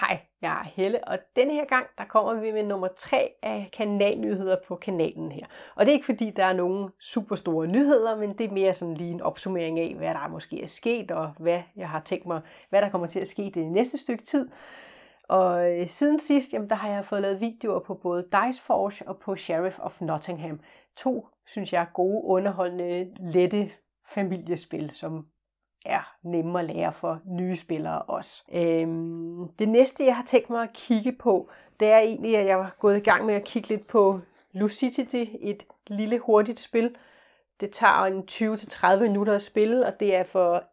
Hej, jeg er Helle, og denne her gang, der kommer vi med nummer 3 af kanalnyheder på kanalen her. Og det er ikke fordi, der er nogen super store nyheder, men det er mere sådan lige en opsummering af, hvad der måske er sket, og hvad jeg har tænkt mig, hvad der kommer til at ske det næste stykke tid. Og øh, siden sidst, jamen, der har jeg fået lavet videoer på både Dice Forge og på Sheriff of Nottingham. To, synes jeg, gode, underholdende, lette familiespil, som er nemme at lære for nye spillere også. Øhm, det næste, jeg har tænkt mig at kigge på, det er egentlig, at jeg var gået i gang med at kigge lidt på Lucidity, et lille hurtigt spil. Det tager en 20-30 minutter at spille, og det er for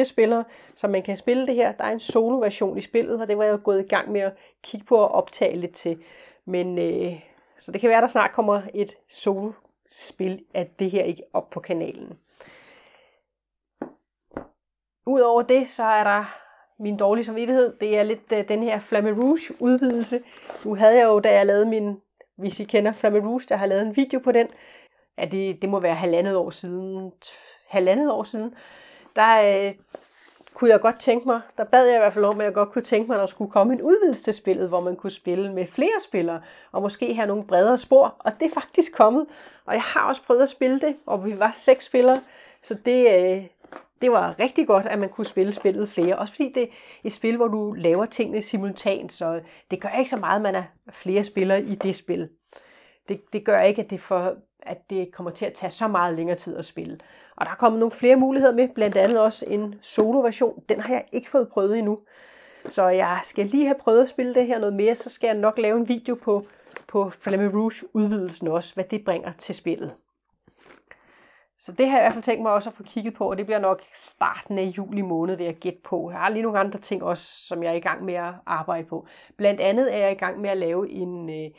1-4 spillere, så man kan spille det her. Der er en solo-version i spillet, og det var jeg gået i gang med at kigge på og optage lidt til. Men øh, så det kan være, der snart kommer et solo-spil af det her ikke op på kanalen. Udover det, så er der min dårlige samvittighed. Det er lidt uh, den her Flamme Rouge udvidelse. Nu havde jeg jo, da jeg lavede min, hvis I kender Flamme Rouge, der har lavet en video på den. Ja, det, det må være halvandet år siden. Halvandet år siden. Der øh, kunne jeg godt tænke mig, der bad jeg i hvert fald om, at jeg godt kunne tænke mig, at der skulle komme en udvidelse til spillet, hvor man kunne spille med flere spillere, og måske have nogle bredere spor, og det er faktisk kommet. Og jeg har også prøvet at spille det, og vi var seks spillere, så det, øh, det var rigtig godt, at man kunne spille spillet flere. Også fordi det er et spil, hvor du laver tingene simultant, så det gør ikke så meget, at man er flere spillere i det spil. Det, det gør ikke, at det, for, at det kommer til at tage så meget længere tid at spille. Og der er kommet nogle flere muligheder med, blandt andet også en solo-version. Den har jeg ikke fået prøvet endnu. Så jeg skal lige have prøvet at spille det her noget mere, så skal jeg nok lave en video på, på Flamme Rouge udvidelsen også, hvad det bringer til spillet. Så det har jeg i hvert fald tænkt mig også at få kigget på, og det bliver nok starten af juli måned, ved at gætte på. Jeg har lige nogle andre ting også, som jeg er i gang med at arbejde på. Blandt andet er jeg i gang med at lave en øh,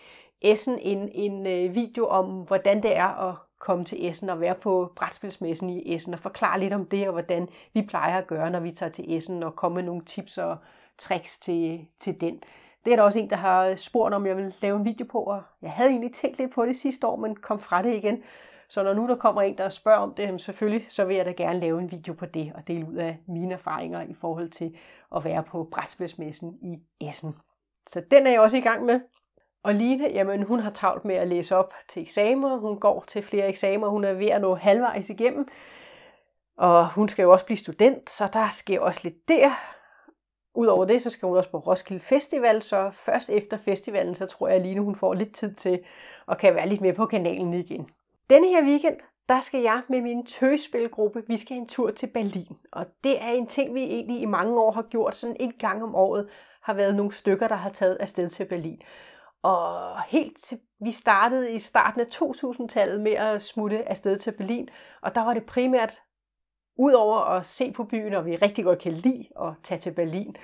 Essen, en, en øh, video om, hvordan det er at komme til Essen og være på brætspilsmessen i Essen og forklare lidt om det og hvordan vi plejer at gøre, når vi tager til Essen og komme med nogle tips og tricks til, til den. Det er der også en, der har spurgt, om jeg vil lave en video på, og jeg havde egentlig tænkt lidt på det sidste år, men kom fra det igen. Så når nu der kommer en, der spørger om det, selvfølgelig, så vil jeg da gerne lave en video på det og dele ud af mine erfaringer i forhold til at være på brætspilsmessen i Essen. Så den er jeg også i gang med. Og Line, jamen hun har travlt med at læse op til eksamener, hun går til flere eksamener, hun er ved at nå halvvejs igennem. Og hun skal jo også blive student, så der sker også lidt der. Udover det, så skal hun også på Roskilde Festival, så først efter festivalen, så tror jeg, at Line hun får lidt tid til at kan være lidt mere på kanalen igen. Denne her weekend, der skal jeg med min tøgespilgruppe, vi skal en tur til Berlin. Og det er en ting, vi egentlig i mange år har gjort, sådan en gang om året har været nogle stykker, der har taget afsted til Berlin. Og helt til, vi startede i starten af 2000-tallet med at smutte afsted til Berlin, og der var det primært udover at se på byen, og vi rigtig godt kan lide at tage til Berlin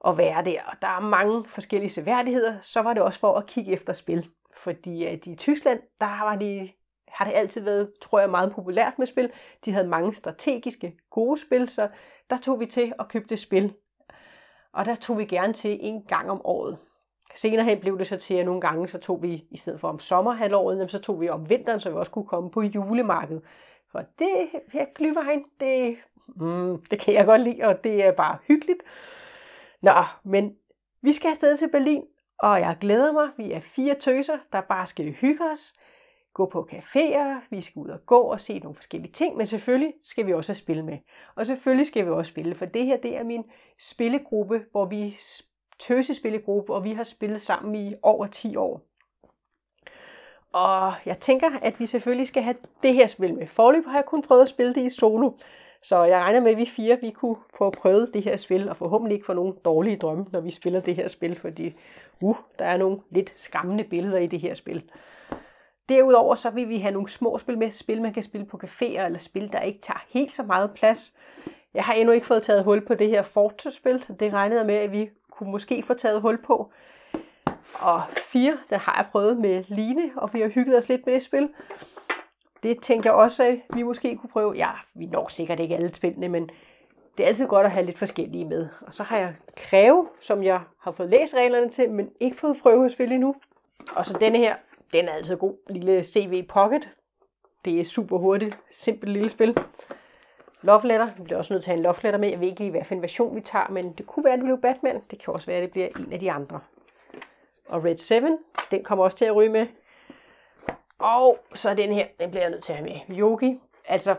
og være der. Og der er mange forskellige seværdigheder, så var det også for at kigge efter spil. Fordi at i Tyskland, der var de har det altid været, tror jeg, meget populært med spil. De havde mange strategiske gode spil, så der tog vi til at købe det spil. Og der tog vi gerne til en gang om året. Senere hen blev det så til, at nogle gange så tog vi, i stedet for om sommerhalvåret, så tog vi om vinteren, så vi også kunne komme på julemarkedet. For det her glyvejen, det, mm, det kan jeg godt lide, og det er bare hyggeligt. Nå, men vi skal afsted til Berlin, og jeg glæder mig. Vi er fire tøser, der bare skal hygge os gå på caféer, vi skal ud og gå og se nogle forskellige ting, men selvfølgelig skal vi også spille med. Og selvfølgelig skal vi også spille, for det her det er min spillegruppe, hvor vi tøse spillegruppe, og vi har spillet sammen i over 10 år. Og jeg tænker, at vi selvfølgelig skal have det her spil med. Forløb har jeg kun prøvet at spille det i solo, så jeg regner med, at vi fire vi kunne få prøvet det her spil, og forhåbentlig ikke få nogle dårlige drømme, når vi spiller det her spil, fordi uh, der er nogle lidt skræmmende billeder i det her spil. Derudover så vil vi have nogle små spil med, spil man kan spille på caféer, eller spil, der ikke tager helt så meget plads. Jeg har endnu ikke fået taget hul på det her Fortress-spil, så det regnede med, at vi kunne måske få taget hul på. Og fire, der har jeg prøvet med Line, og vi har hygget os lidt med det spil. Det tænkte jeg også, at vi måske kunne prøve. Ja, vi når sikkert ikke alle spillene, men det er altid godt at have lidt forskellige med. Og så har jeg Kræve, som jeg har fået læst reglerne til, men ikke fået prøvet at spille endnu. Og så denne her den er altså god. Lille CV Pocket. Det er super hurtigt. Simpelt lille spil. Letter. Vi bliver også nødt til at have en Letter med. Jeg ved ikke lige, hvad for en version vi tager, men det kunne være, at det bliver Batman. Det kan også være, at det bliver en af de andre. Og Red 7, den kommer også til at ryge med. Og så er den her, den bliver jeg nødt til at have med. Yogi. Altså,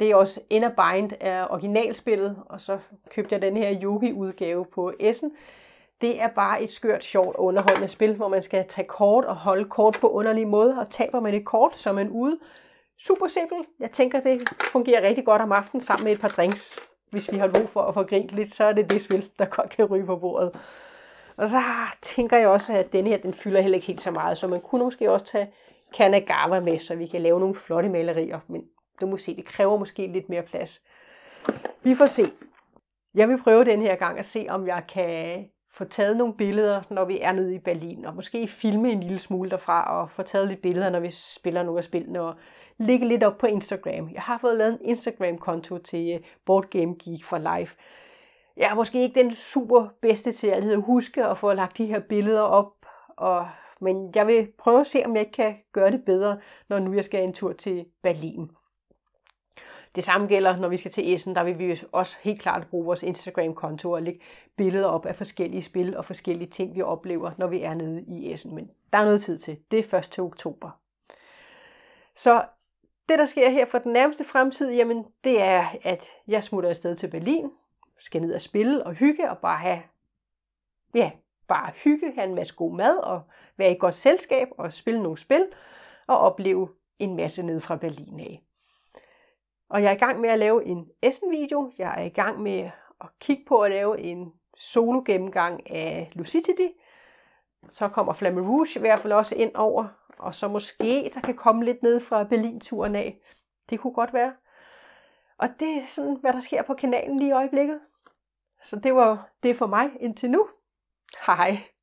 det er også Inner Bind af originalspillet, og så købte jeg den her Yogi-udgave på Essen det er bare et skørt, sjovt, underholdende spil, hvor man skal tage kort og holde kort på underlig måde, og taber man et kort, så er man ude. Super simpelt. Jeg tænker, det fungerer rigtig godt om aftenen sammen med et par drinks. Hvis vi har brug for at få grint lidt, så er det det spil, der godt kan ryge på bordet. Og så tænker jeg også, at denne her, den fylder heller ikke helt så meget, så man kunne måske også tage Kanagawa med, så vi kan lave nogle flotte malerier. Men du må se, det kræver måske lidt mere plads. Vi får se. Jeg vil prøve den her gang at se, om jeg kan få taget nogle billeder, når vi er nede i Berlin, og måske filme en lille smule derfra, og få taget lidt billeder, når vi spiller nogle af spillene, og lægge lidt op på Instagram. Jeg har fået lavet en Instagram-konto til øh, Board Game Geek for Life. Jeg er måske ikke den super bedste til at huske at få lagt de her billeder op, og, men jeg vil prøve at se, om jeg kan gøre det bedre, når nu jeg skal en tur til Berlin. Det samme gælder, når vi skal til Essen, der vil vi også helt klart bruge vores Instagram-konto og lægge billeder op af forskellige spil og forskellige ting, vi oplever, når vi er nede i Essen. Men der er noget tid til. Det er først til oktober. Så det, der sker her for den nærmeste fremtid, jamen, det er, at jeg smutter afsted til Berlin, skal ned og spille og hygge og bare have, ja, bare hygge, have en masse god mad og være i godt selskab og spille nogle spil og opleve en masse ned fra Berlin af. Og jeg er i gang med at lave en Essen-video. Jeg er i gang med at kigge på at lave en solo gennemgang af Lucidity. Så kommer Flamme Rouge i hvert fald også ind over. Og så måske der kan komme lidt ned fra Berlin-turen af. Det kunne godt være. Og det er sådan, hvad der sker på kanalen lige i øjeblikket. Så det var det for mig indtil nu. Hej.